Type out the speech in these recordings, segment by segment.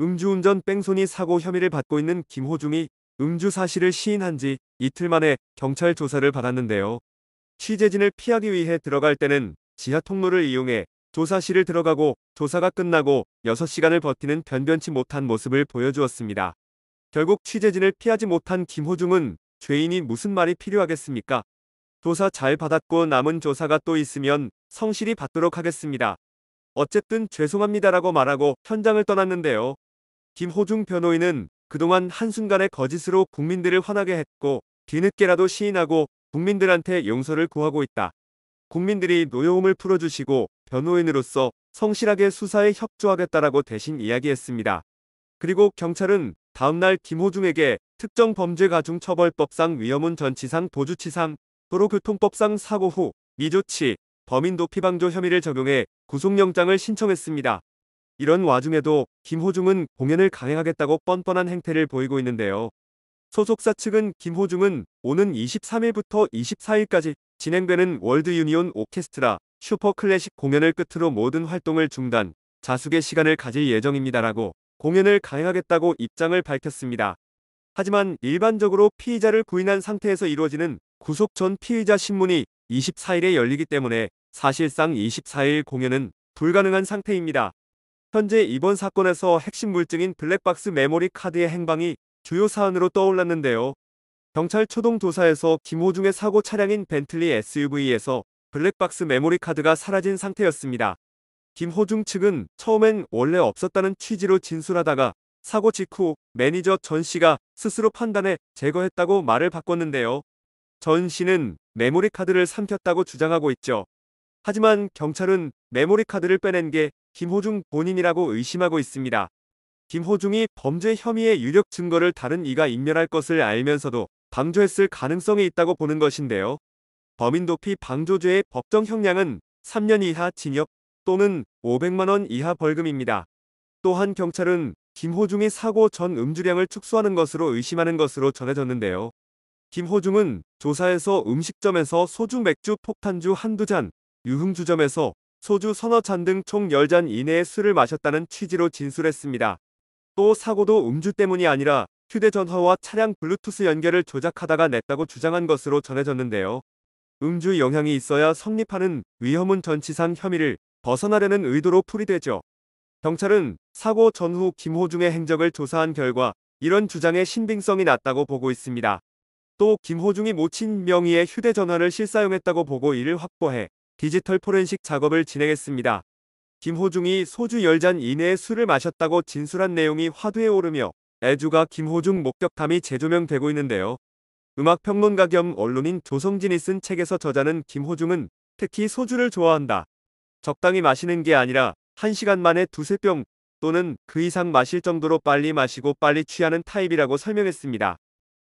음주운전 뺑소니 사고 혐의를 받고 있는 김호중이 음주 사실을 시인한 지 이틀 만에 경찰 조사를 받았는데요. 취재진을 피하기 위해 들어갈 때는 지하 통로를 이용해 조사실을 들어가고 조사가 끝나고 6시간을 버티는 변변치 못한 모습을 보여주었습니다. 결국 취재진을 피하지 못한 김호중은 죄인이 무슨 말이 필요하겠습니까? 조사 잘 받았고 남은 조사가 또 있으면 성실히 받도록 하겠습니다. 어쨌든 죄송합니다라고 말하고 현장을 떠났는데요. 김호중 변호인은 그동안 한순간의 거짓으로 국민들을 화나게 했고 뒤늦게라도 시인하고 국민들한테 용서를 구하고 있다. 국민들이 노여움을 풀어주시고 변호인으로서 성실하게 수사에 협조하겠다라고 대신 이야기했습니다. 그리고 경찰은 다음날 김호중에게 특정 범죄 가중 처벌법상 위험운 전치상 도주치상, 도로교통법상 사고 후 미조치, 범인 도피방조 혐의를 적용해 구속영장을 신청했습니다. 이런 와중에도 김호중은 공연을 강행하겠다고 뻔뻔한 행태를 보이고 있는데요. 소속사 측은 김호중은 오는 23일부터 24일까지 진행되는 월드 유니온 오케스트라 슈퍼 클래식 공연을 끝으로 모든 활동을 중단, 자숙의 시간을 가질 예정입니다라고 공연을 강행하겠다고 입장을 밝혔습니다. 하지만 일반적으로 피의자를 부인한 상태에서 이루어지는 구속 전 피의자 신문이 24일에 열리기 때문에 사실상 24일 공연은 불가능한 상태입니다. 현재 이번 사건에서 핵심 물증인 블랙박스 메모리 카드의 행방이 주요 사안으로 떠올랐는데요. 경찰 초동 조사에서 김호중의 사고 차량인 벤틀리 SUV에서 블랙박스 메모리 카드가 사라진 상태였습니다. 김호중 측은 처음엔 원래 없었다는 취지로 진술하다가 사고 직후 매니저 전 씨가 스스로 판단해 제거했다고 말을 바꿨는데요. 전 씨는 메모리 카드를 삼켰다고 주장하고 있죠. 하지만 경찰은 메모리 카드를 빼낸 게 김호중 본인이라고 의심하고 있습니다. 김호중이 범죄 혐의의 유력 증거를 다른 이가 인멸할 것을 알면서도 방조했을 가능성이 있다고 보는 것인데요. 범인 도피 방조죄의 법정 형량은 3년 이하 징역 또는 500만원 이하 벌금입니다. 또한 경찰은 김호중이 사고 전 음주량을 축소하는 것으로 의심하는 것으로 전해졌는데요. 김호중은 조사에서 음식점에서 소주 맥주 폭탄주 한두 잔, 유흥주점에서 소주 서너 잔 등 총 10잔 이내의 술을 마셨다는 취지로 진술했습니다. 또 사고도 음주 때문이 아니라 휴대전화와 차량 블루투스 연결을 조작하다가 냈다고 주장한 것으로 전해졌는데요. 음주 영향이 있어야 성립하는 위험은 전치상 혐의를 벗어나려는 의도로 풀이되죠. 경찰은 사고 전후 김호중의 행적을 조사한 결과 이런 주장의 신빙성이 낮다고 보고 있습니다. 또 김호중이 모친 명의의 휴대전화를 실사용했다고 보고 이를 확보해 디지털 포렌식 작업을 진행했습니다. 김호중이 소주 10잔 이내에 술을 마셨다고 진술한 내용이 화두에 오르며 애주가 김호중 목격담이 재조명되고 있는데요. 음악평론가 겸 언론인 조성진이 쓴 책에서 저자는 김호중은 특히 소주를 좋아한다. 적당히 마시는 게 아니라 1시간 만에 두세 병 또는 그 이상 마실 정도로 빨리 마시고 빨리 취하는 타입이라고 설명했습니다.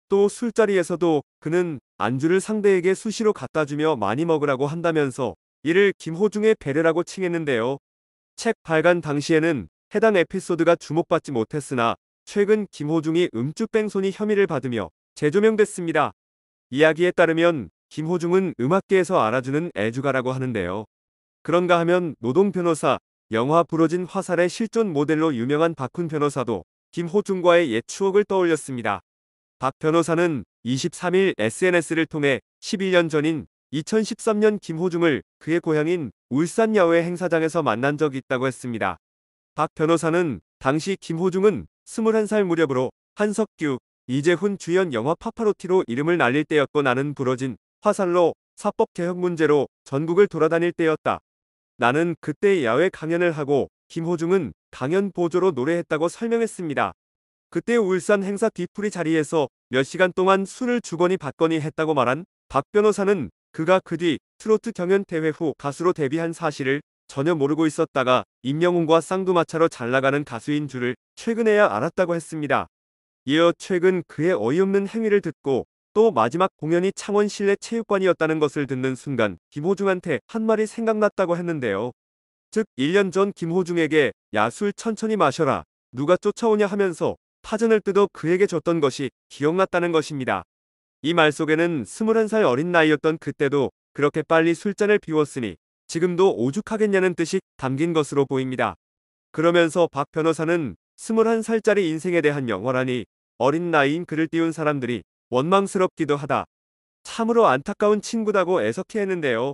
또 술자리에서도 그는 안주를 상대에게 수시로 갖다 주며 많이 먹으라고 한다면서 이를 김호중의 배려라고 칭했는데요. 책 발간 당시에는 해당 에피소드가 주목받지 못했으나 최근 김호중이 음주뺑소니 혐의를 받으며 재조명됐습니다. 이야기에 따르면 김호중은 음악계에서 알아주는 애주가라고 하는데요. 그런가 하면 노동 변호사, 영화 부러진 화살의 실존 모델로 유명한 박훈 변호사도 김호중과의 옛 추억을 떠올렸습니다. 박 변호사는 23일 SNS를 통해 11년 전인 2013년 김호중을 그의 고향인 울산 야외 행사장에서 만난 적이 있다고 했습니다. 박 변호사는 당시 김호중은 21살 무렵으로 한석규, 이재훈 주연 영화 파파로티로 이름을 날릴 때였고 나는 부러진 화살로 사법 개혁 문제로 전국을 돌아다닐 때였다. 나는 그때 야외 강연을 하고 김호중은 강연 보조로 노래했다고 설명했습니다. 그때 울산 행사 뒤풀이 자리에서 몇 시간 동안 술을 주거니 받거니 했다고 말한 박 변호사는 그가 그 뒤 트로트 경연 대회 후 가수로 데뷔한 사실을 전혀 모르고 있었다가 임영웅과 쌍두마차로 잘나가는 가수인 줄을 최근에야 알았다고 했습니다. 이어 최근 그의 어이없는 행위를 듣고 또 마지막 공연이 창원 실내 체육관이었다는 것을 듣는 순간 김호중한테 한 말이 생각났다고 했는데요. 즉 1년 전 김호중에게 야술 천천히 마셔라 누가 쫓아오냐 하면서 파전을 뜯어 그에게 줬던 것이 기억났다는 것입니다. 이말 속에는 21살 어린 나이였던 그때도 그렇게 빨리 술잔을 비웠으니 지금도 오죽하겠냐는 뜻이 담긴 것으로 보입니다. 그러면서 박 변호사는 21살짜리 인생에 대한 영화라니 어린 나이인 그를 띄운 사람들이 원망스럽기도 하다. 참으로 안타까운 친구다고 애석해했는데요.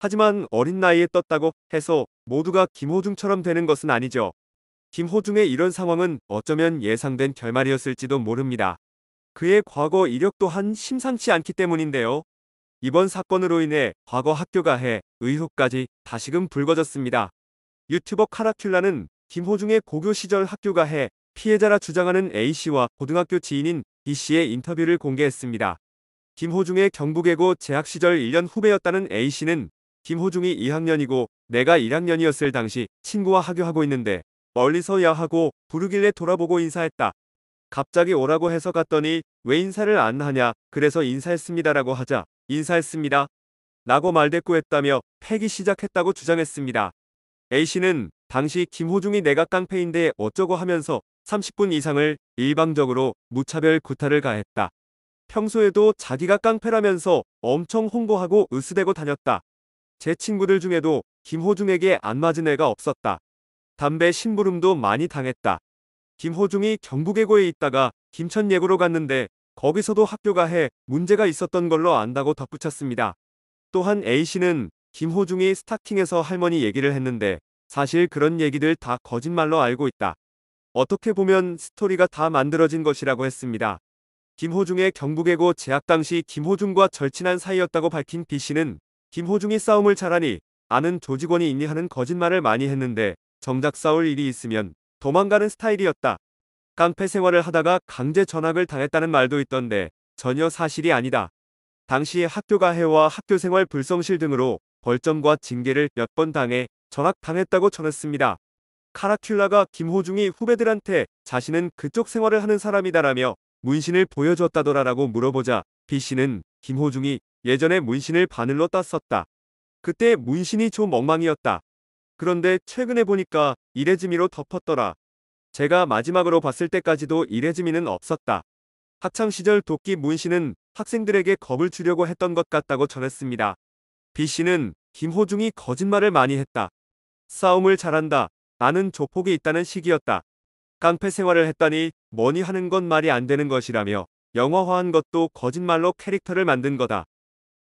하지만 어린 나이에 떴다고 해서 모두가 김호중처럼 되는 것은 아니죠. 김호중의 이런 상황은 어쩌면 예상된 결말이었을지도 모릅니다. 그의 과거 이력 또한 심상치 않기 때문인데요. 이번 사건으로 인해 과거 학교가 해 의혹까지 다시금 불거졌습니다. 유튜버 카라큘라는 김호중의 고교 시절 학교가 해 피해자라 주장하는 A씨와 고등학교 지인인 B씨의 인터뷰를 공개했습니다. 김호중의 경북예고 재학 시절 1년 후배였다는 A씨는 김호중이 2학년이고 내가 1학년이었을 당시 친구와 학교하고 있는데 멀리서 야하고 부르길래 돌아보고 인사했다. 갑자기 오라고 해서 갔더니 왜 인사를 안 하냐 그래서 인사했습니다라고 하자 인사했습니다 라고 말대꾸했다며 패기 시작했다고 주장했습니다. A씨는 당시 김호중이 내가 깡패인데 어쩌고 하면서 30분 이상을 일방적으로 무차별 구타를 가했다. 평소에도 자기가 깡패라면서 엄청 홍보하고 으스대고 다녔다. 제 친구들 중에도 김호중에게 안 맞은 애가 없었다. 담배 심부름도 많이 당했다. 김호중이 경북예고에 있다가 김천예고로 갔는데 거기서도 학교가 해 문제가 있었던 걸로 안다고 덧붙였습니다. 또한 A씨는 김호중이 스타킹에서 할머니 얘기를 했는데 사실 그런 얘기들 다 거짓말로 알고 있다. 어떻게 보면 스토리가 다 만들어진 것이라고 했습니다. 김호중의 경북예고 재학 당시 김호중과 절친한 사이였다고 밝힌 B씨는 김호중이 싸움을 잘하니 아는 조직원이 있니 하는 거짓말을 많이 했는데 정작 싸울 일이 있으면 도망가는 스타일이었다. 깡패 생활을 하다가 강제 전학을 당했다는 말도 있던데 전혀 사실이 아니다. 당시 학교가 해와 학교 생활 불성실 등으로 벌점과 징계를 몇 번 당해 전학당했다고 전했습니다. 카라큘라가 김호중이 후배들한테 자신은 그쪽 생활을 하는 사람이다라며 문신을 보여줬다더라라고 물어보자 B씨는 김호중이 예전에 문신을 바늘로 땄었다. 그때 문신이 좀 엉망이었다. 그런데 최근에 보니까 이레즈미로 덮었더라. 제가 마지막으로 봤을 때까지도 이레즈미는 없었다. 학창시절 도끼 문 씨는 학생들에게 겁을 주려고 했던 것 같다고 전했습니다. B 씨는 김호중이 거짓말을 많이 했다. 싸움을 잘한다. 나는 조폭이 있다는 식이었다. 깡패 생활을 했다니 뭐니 하는 건 말이 안 되는 것이라며 영화화한 것도 거짓말로 캐릭터를 만든 거다.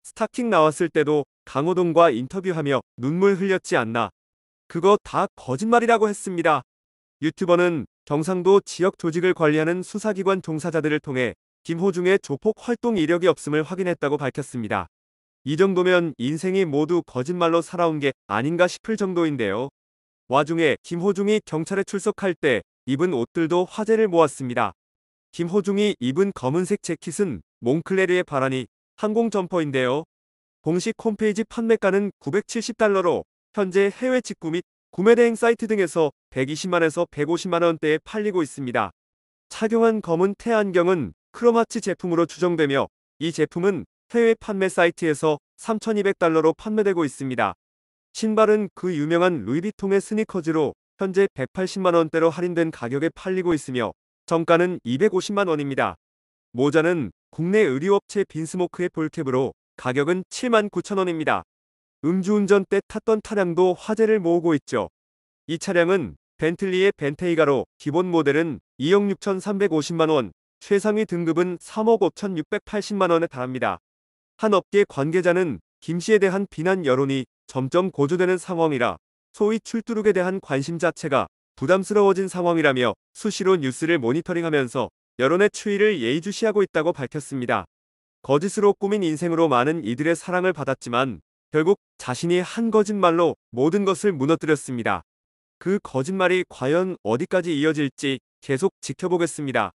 스타킹 나왔을 때도 강호동과 인터뷰하며 눈물 흘렸지 않나. 그거 다 거짓말이라고 했습니다. 유튜버는 경상도 지역 조직을 관리하는 수사기관 종사자들을 통해 김호중의 조폭 활동 이력이 없음을 확인했다고 밝혔습니다. 이 정도면 인생이 모두 거짓말로 살아온 게 아닌가 싶을 정도인데요. 와중에 김호중이 경찰에 출석할 때 입은 옷들도 화제를 모았습니다. 김호중이 입은 검은색 재킷은 몽클레르의 바라니 항공 점퍼인데요. 공식 홈페이지 판매가는 970달러로 현재 해외 직구 및 구매대행 사이트 등에서 120만에서 150만원대에 팔리고 있습니다. 착용한 검은 태안경은 크로마치 제품으로 추정되며 이 제품은 해외 판매 사이트에서 3,200달러로 판매되고 있습니다. 신발은 그 유명한 루이비통의 스니커즈로 현재 180만원대로 할인된 가격에 팔리고 있으며 정가는 250만원입니다. 모자는 국내 의류업체 빈스모크의 볼캡으로 가격은 7 9 0 0 0원입니다 음주운전 때 탔던 차량도 화제를 모으고 있죠. 이 차량은 벤틀리의 벤테이가로 기본 모델은 2억 6,350만원, 최상위 등급은 3억 5,680만원에 달합니다. 한 업계 관계자는 김씨에 대한 비난 여론이 점점 고조되는 상황이라 소위 출두룩에 대한 관심 자체가 부담스러워진 상황이라며 수시로 뉴스를 모니터링하면서 여론의 추이를 예의주시하고 있다고 밝혔습니다. 거짓으로 꾸민 인생으로 많은 이들의 사랑을 받았지만 결국 자신이 한 거짓말로 모든 것을 무너뜨렸습니다. 그 거짓말이 과연 어디까지 이어질지 계속 지켜보겠습니다.